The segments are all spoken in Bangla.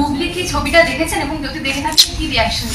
পাবলিক কি ছবিটা দেখেছেন এবং যদি দেখে থাকেন কি রিয়াকশন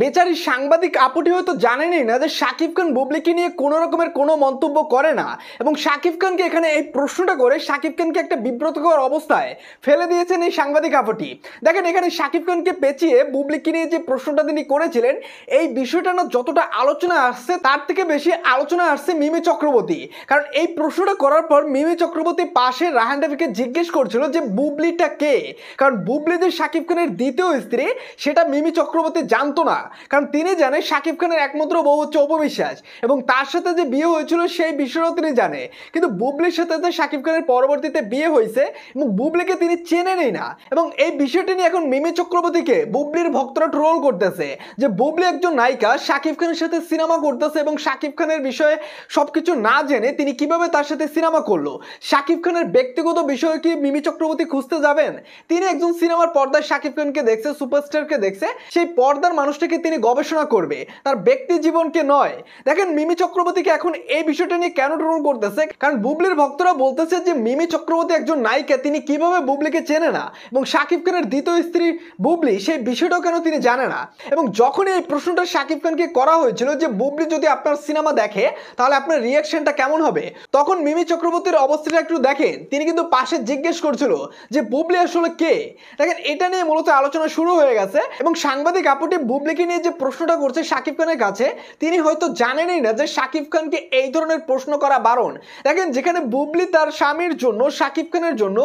বেচারি সাংবাদিক আপুটি হয়তো জানেনই না যে শাকিব খান বুবলিকে নিয়ে কোনো রকমের কোনো মন্তব্য করে না এবং শাকিব খানকে এখানে এই প্রশ্নটা করে শাকিব খানকে একটা বিব্রতকর অবস্থায় ফেলে দিয়েছেন এই সাংবাদিক আপুটি দেখেন এখানে শাকিব খানকে পেঁচিয়ে বুবলিকে নিয়ে যে প্রশ্নটা তিনি করেছিলেন এই বিষয়টা না যতটা আলোচনা আসছে তার থেকে বেশি আলোচনা আসছে মিমি চক্রবর্তী কারণ এই প্রশ্নটা করার পর মিমি চক্রবর্তী পাশে রাহান রাফিকে জিজ্ঞেস করছিল যে বুবলিটা কে কারণ বুবলি যে শাকিব খানের দ্বিতীয় স্ত্রী সেটা মিমি চক্রবর্তী জানতো না কথা কারণ তিনি জানে শাকিব খানের একমাত্র বউ হচ্ছে অপবিশ্বাস এবং তার সাথে যে বিয়ে হয়েছিল সেই বিষয়েও তিনি জানে কিন্তু বুবলির সাথে তো শাকিব খানের পরবর্তীতে বিয়ে হয়েছে এবং বুবলিকে তিনি চেনে নেই না এবং এই বিষয়টি নিয়ে এখন মিমি চক্রবর্তীকে বুবলির ভক্তরা ট্রোল করতেছে যে বুবলি একজন নায়িকা শাকিব খানের সাথে সিনেমা করতেছে এবং শাকিব খানের বিষয়ে সব কিছু না জেনে তিনি কিভাবে তার সাথে সিনেমা করলো শাকিব খানের ব্যক্তিগত বিষয়ে কি মিমি চক্রবর্তী খুঁজতে যাবেন তিনি একজন সিনেমার পর্দায় শাকিব খানকে দেখছে সুপারস্টারকে দেখছে সেই পর্দার মানুষটাকে নিয়ে তিনি গবেষণা করবে তার ব্যক্তি জীবনকে নয় দেখেন মিমি চক্রবর্তীকে এখন এই বিষয়টা নিয়ে কেন ট্রোল করতেছে কারণ বুবলির ভক্তরা বলতেছে যে মিমি চক্রবর্তী একজন নায়িকা তিনি কিভাবে বুবলিকে চেনে না এবং শাকিব খানের দ্বিতীয় স্ত্রী বুবলি সেই বিষয়টাও কেন তিনি জানে না এবং যখন এই প্রশ্নটা শাকিব খানকে করা হয়েছিল যে বুবলি যদি আপনার সিনেমা দেখে তাহলে আপনার রিয়াকশনটা কেমন হবে তখন মিমি চক্রবর্তীর অবস্থাটা একটু দেখেন তিনি কিন্তু পাশে জিজ্ঞেস করছিল যে বুবলি আসলে কে দেখেন এটা নিয়ে মূলত আলোচনা শুরু হয়ে গেছে এবং সাংবাদিক আপুটি বুবলিকে নিয়ে যে প্রশ্নটা করছে শাকিব খানের কাছে তিনি হয়তো জানেনই না যে শাকিব খানকে এই ধরনের প্রশ্ন করা বারণ দেখেন যেখানে বুবলি তার স্বামীর জন্য শাকিব খানের জন্য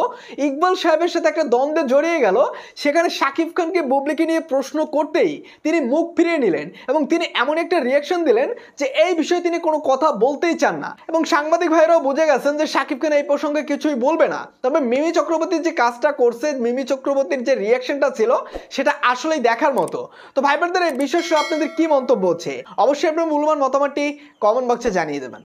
ইকবাল সাহেবের সাথে একটা দ্বন্দ্বে জড়িয়ে গেল সেখানে শাকিব খানকে বুবলিকে নিয়ে প্রশ্ন করতেই তিনি মুখ ফিরিয়ে নিলেন এবং তিনি এমন একটা রিয়াকশন দিলেন যে এই বিষয়ে তিনি কোনো কথা বলতেই চান না এবং সাংবাদিক ভাইরাও বুঝে গেছেন যে শাকিব খান এই প্রসঙ্গে কিছুই বলবে না তবে মিমি চক্রবর্তীর যে কাজটা করছে মিমি চক্রবর্তীর যে রিয়াকশনটা ছিল সেটা আসলেই দেখার মতো তো ভাইবারদের বিশেষ আপনাদের কি মন্তব্য হচ্ছে অবশ্যই আপনার মূল্যবান মতামতটি কমেন্ট বক্সে জানিয়ে দেবেন